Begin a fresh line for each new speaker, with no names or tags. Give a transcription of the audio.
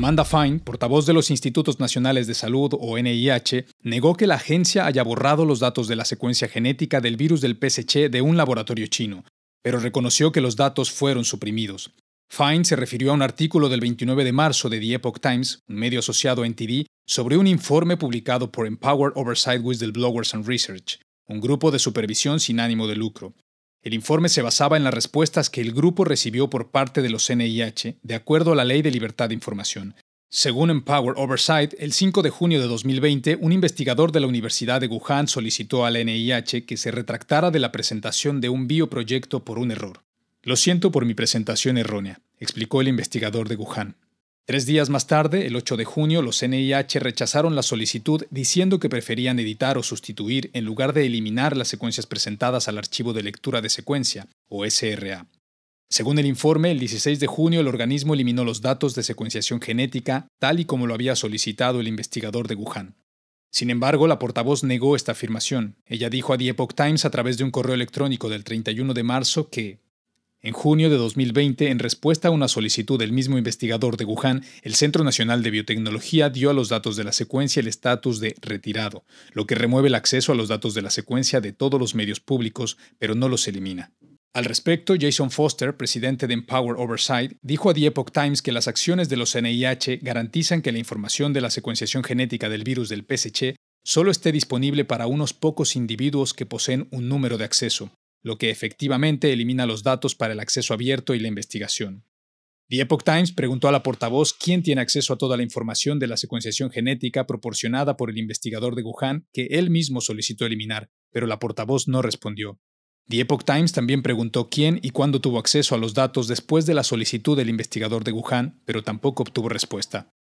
Amanda Fine, portavoz de los Institutos Nacionales de Salud o NIH, negó que la agencia haya borrado los datos de la secuencia genética del virus del PSC de un laboratorio chino, pero reconoció que los datos fueron suprimidos. Fine se refirió a un artículo del 29 de marzo de The Epoch Times, un medio asociado a NTD, sobre un informe publicado por Empowered Oversight Whistleblowers and Research, un grupo de supervisión sin ánimo de lucro. El informe se basaba en las respuestas que el grupo recibió por parte de los NIH, de acuerdo a la Ley de Libertad de Información. Según Empower Oversight, el 5 de junio de 2020, un investigador de la Universidad de Wuhan solicitó al NIH que se retractara de la presentación de un bioproyecto por un error. Lo siento por mi presentación errónea, explicó el investigador de Wuhan. Tres días más tarde, el 8 de junio, los NIH rechazaron la solicitud diciendo que preferían editar o sustituir en lugar de eliminar las secuencias presentadas al archivo de lectura de secuencia, o SRA. Según el informe, el 16 de junio el organismo eliminó los datos de secuenciación genética, tal y como lo había solicitado el investigador de Wuhan. Sin embargo, la portavoz negó esta afirmación. Ella dijo a The Epoch Times a través de un correo electrónico del 31 de marzo que en junio de 2020, en respuesta a una solicitud del mismo investigador de Wuhan, el Centro Nacional de Biotecnología dio a los datos de la secuencia el estatus de retirado, lo que remueve el acceso a los datos de la secuencia de todos los medios públicos, pero no los elimina. Al respecto, Jason Foster, presidente de Empower Oversight, dijo a The Epoch Times que las acciones de los NIH garantizan que la información de la secuenciación genética del virus del PSC solo esté disponible para unos pocos individuos que poseen un número de acceso, lo que efectivamente elimina los datos para el acceso abierto y la investigación. The Epoch Times preguntó a la portavoz quién tiene acceso a toda la información de la secuenciación genética proporcionada por el investigador de Wuhan que él mismo solicitó eliminar, pero la portavoz no respondió. The Epoch Times también preguntó quién y cuándo tuvo acceso a los datos después de la solicitud del investigador de Wuhan, pero tampoco obtuvo respuesta.